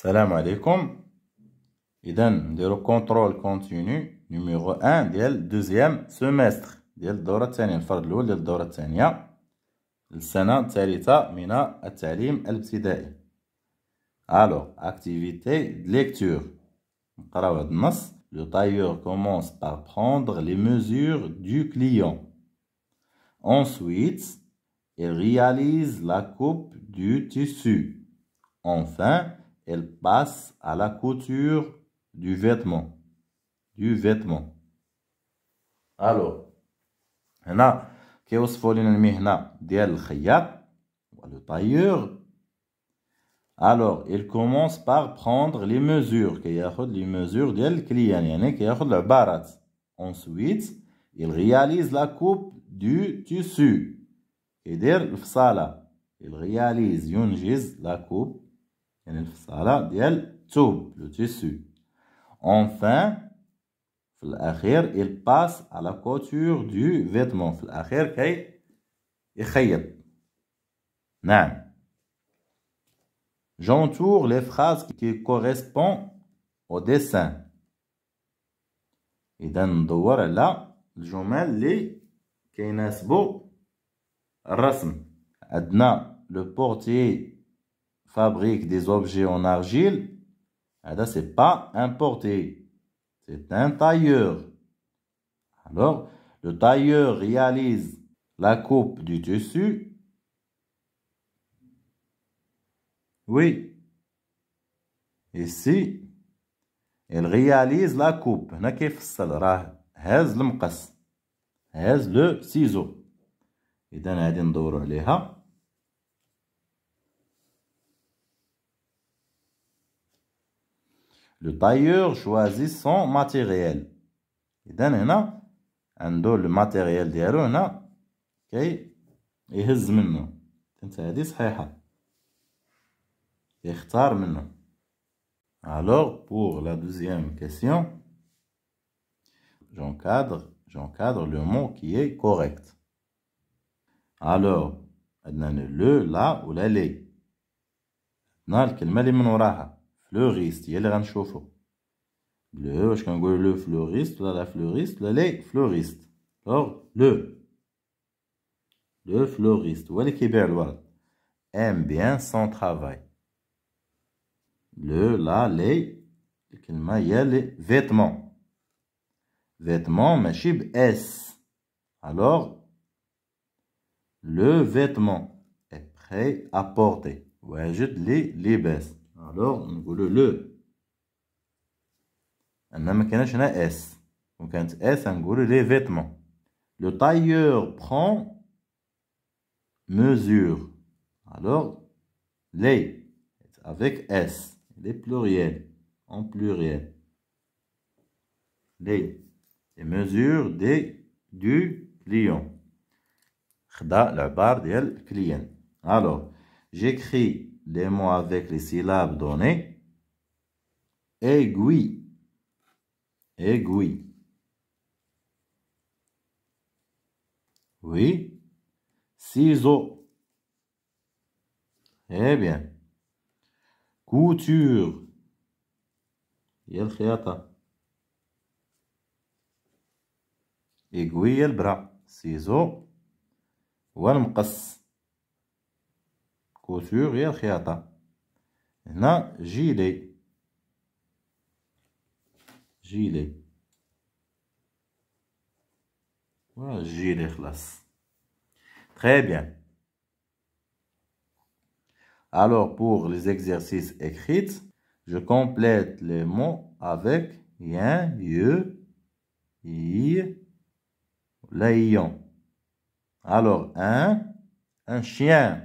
Salam alaikum. Idan de le contrôle continu numéro 1 de le deuxième semestre. Il y a une autre chose qui est la première. Il y a une autre chose qui est la première. Alors, activité de lecture. Le tailleur commence à prendre les mesures du client. Ensuite, il réalise la coupe du tissu. Enfin, elle passe à la couture du vêtement. Du vêtement. Alors, هنا كيوصفوا لنا المهنة ديال الخياط le tailleur. Alors, il commence par prendre les mesures, كياخذ les mesures ديال الكليان يعني كياخذ العبارات. Ensuite, il réalise la coupe du tissu. كيدير الفصالة. Il réalise ينجز la coupe يعني الفصالة ديال enfin il passe à la couture du vêtement J'entoure les phrases qui correspondent au dessin. Et ندور على الجمل اللي le portier fabrique des objets en argile, ce n'est pas importé. C'est un tailleur. Alors, le tailleur réalise la coupe du tissu. Oui. Ici, il réalise la coupe. le ciseau. et le tailleur choisit son matériel Et اذا هنا عنده الماتيريال ديالو هنا كي يهز منه فهمت هذه صحيحه يختار منه alors pour la deuxième question j'encadre j'encadre le mot qui est correct alors عندنا le ou la, لي عندنا الكلمه اللي من وراها le fleuriste, il y a le ranch au feu. Le fleuriste, la fleuriste, le lait fleuriste. Alors, le. Le fleuriste, ou elle qui est aime bien son travail. Le, la, lait, il y a les vêtements. Vêtements, ma chib S. Alors, le vêtement est prêt à porter. Ou elle les juste alors on dit le. on a un S. S on dit les vêtements. le tailleur prend mesure. alors les, avec S, les pluriels, en pluriel. les, les mesures du client. la barre client. alors j'écris les mots avec les syllabes données. Aiguille. Aiguille. Oui. Ciseaux. Eh bien. Couture. الخياطة aiguille bras. ciseaux والمقص Couture et الخياطة هنا جيلي جيلي voilà جيلي خلاص très bien alors pour les exercices écrits je complète les mots avec yin yu, yi lion alors un un chien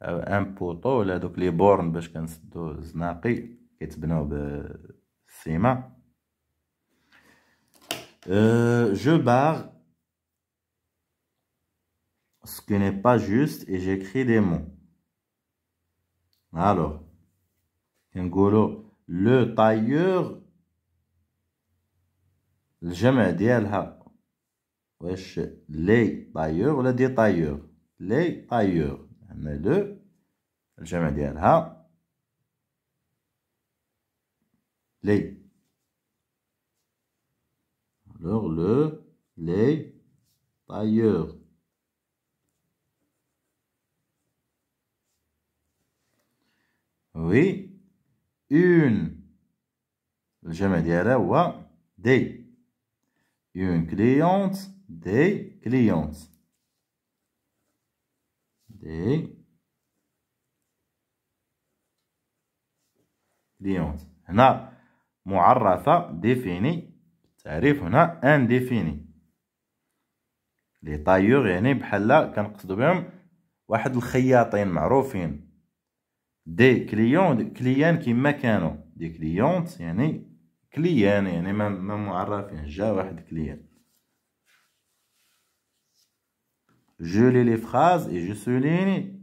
un peu plus tôt pour les bornes pour qu'elles soient plus précises pour qu'elles soient plus précises je barre ce qui n'est pas juste et j'écris des mots alors on dit le tailleur le tailleur c'est le tailleur ou le détailleur le tailleur le, لو dire là, les. alors le les tailleurs oui une الجمع ديالها هو des. une cliente des clientes دي كليونت هنا معرفة ديفيني التعريف هنا ان ديفيني لي طايور يعني بحال كنقصدو بهم واحد الخياطين معروفين دي كليون كليان كيما كانوا دي كليونت يعني كليان يعني ما معرفين جا واحد كليان Je lis les phrases et je souligne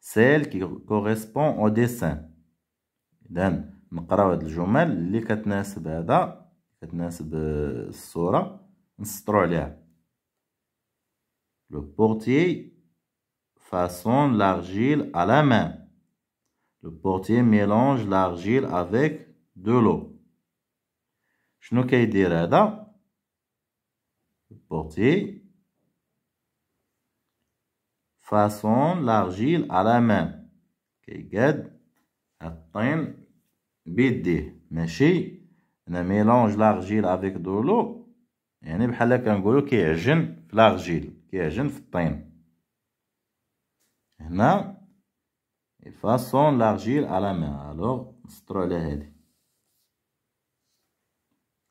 celles qui correspondent au dessin. إذن نقراو هاد الجمل اللي كتناسب هذا كتناسب الصورة نسطرو Le portier façonne l'argile à la main. Le portier mélange l'argile avec de l'eau. شنو كيدير هذا؟ Le portier فاسون لارجيل على la كيقاد الطين بيديه ماشي انا ميلونج لارجيل افيك دولو يعني بحال كنقولو كيعجن في لارجيل كيعجن في الطين هنا فاصون لارجيل على ما الوغ نسطرو على هادي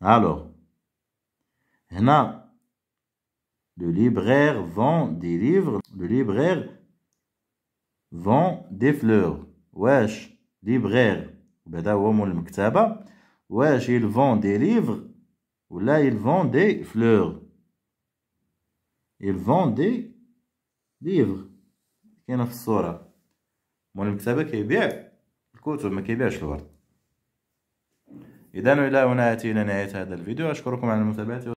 الوغ هنا Le libraire vend des livres. Le libraire vend des fleurs. واش libraire بعدا هو مول المكتبة واش il vend des livres ولا il vend des fleurs il vend des livres كاينه في الصورة مول المكتبة كيبيع الكتب ما كيبيعش الورد اذا الى هنا اتينا نهاية هذا الفيديو اشكركم على المتابعة